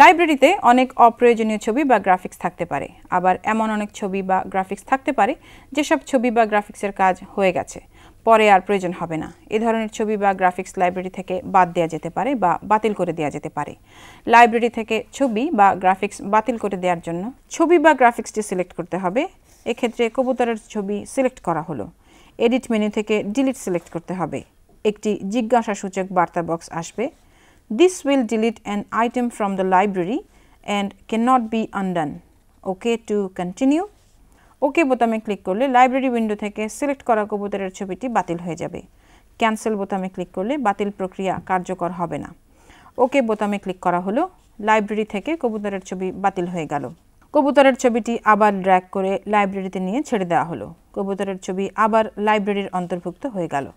লাইব্রেরিতে অনেক অপ্রয়োজনীয় ছবি বা গ্রাফিক্স থাকতে পারে আবার এমন অনেক ছবি বা গ্রাফিক্স থাকতে পারে যেসব ছবি বা গ্রাফিক্সের কাজ হয়ে গেছে পরে আর প্রয়োজন হবে না এ ধরনের ছবি বা গ্রাফিক্স লাইব্রেরি থেকে বাদ দেওয়া যেতে পারে বা বাতিল করে দেওয়া যেতে পারে লাইব্রেরি থেকে ছবি বা গ্রাফিক্স বাতিল করে দেওয়ার জন্য ছবি বা গ্রাফিক্সটি সিলেক্ট করতে হবে এক্ষেত্রে কবুতরের ছবি সিলেক্ট করা হলো এডিট মেনু থেকে ডিলিট সিলেক্ট করতে হবে একটি জিজ্ঞাসা সূচক বার্তা বক্স আসবে This will delete an item from the library and cannot be undone. OK to continue. OK বোতামে ক্লিক করলে লাইব্রেরি উইন্ডো থেকে সিলেক্ট করা কবুতরের ছবিটি বাতিল হয়ে যাবে ক্যান্সেল বোতামে ক্লিক করলে বাতিল প্রক্রিয়া কার্যকর হবে না ওকে বোতামে ক্লিক করা হলো লাইব্রেরি থেকে কবুতরের ছবি বাতিল হয়ে গেল কবুতরের ছবিটি আবার ড্র্যাগ করে লাইব্রেরিতে নিয়ে ছেড়ে দেওয়া হলো কবুতরের ছবি আবার লাইব্রেরির অন্তর্ভুক্ত হয়ে গেল